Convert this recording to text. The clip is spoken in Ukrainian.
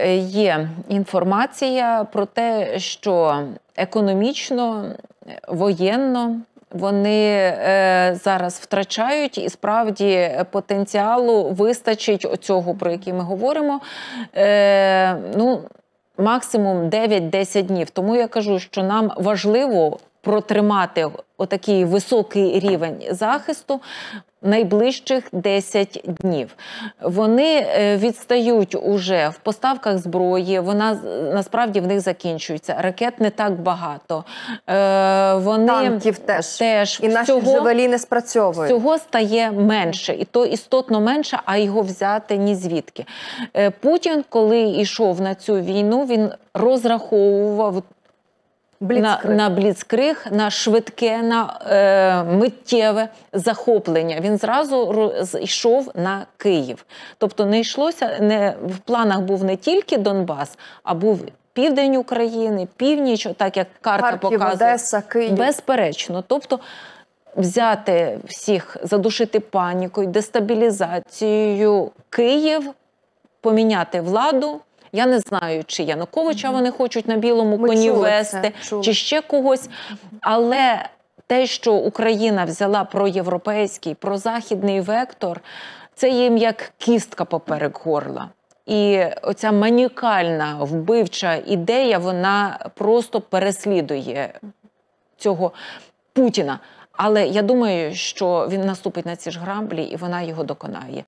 Е, є інформація про те, що економічно, воєнно вони е, зараз втрачають, і справді потенціалу вистачить оцього, про який ми говоримо. Е, ну, Максимум 9-10 днів. Тому я кажу, що нам важливо протримати отакий високий рівень захисту найближчих 10 днів. Вони е, відстають уже в поставках зброї, вона насправді в них закінчується. Ракет не так багато. Е, вони Танків теж. теж І наші джевелі не спрацьовують. Цього стає менше, і то істотно менше, а його взяти ні звідки. Е, Путін, коли йшов на цю війну, він розраховував Бліцкриг. на на бліцкриг, на швидке, на е, миттєве захоплення. Він зразу йшов на Київ. Тобто не йшлося, не в планах був не тільки Донбас, а був. Південь України, північ, так як карта Харків, показує Одеса, Київ. безперечно. Тобто взяти всіх, задушити панікою, дестабілізацією Київ, поміняти владу, я не знаю, чи Януковича вони хочуть на білому коні вести, чи ще когось. Але те, що Україна взяла проєвропейський, прозахідний вектор, це їм як кістка поперек горла. І оця манікальна вбивча ідея, вона просто переслідує цього Путіна. Але я думаю, що він наступить на ці ж граблі, і вона його доконає.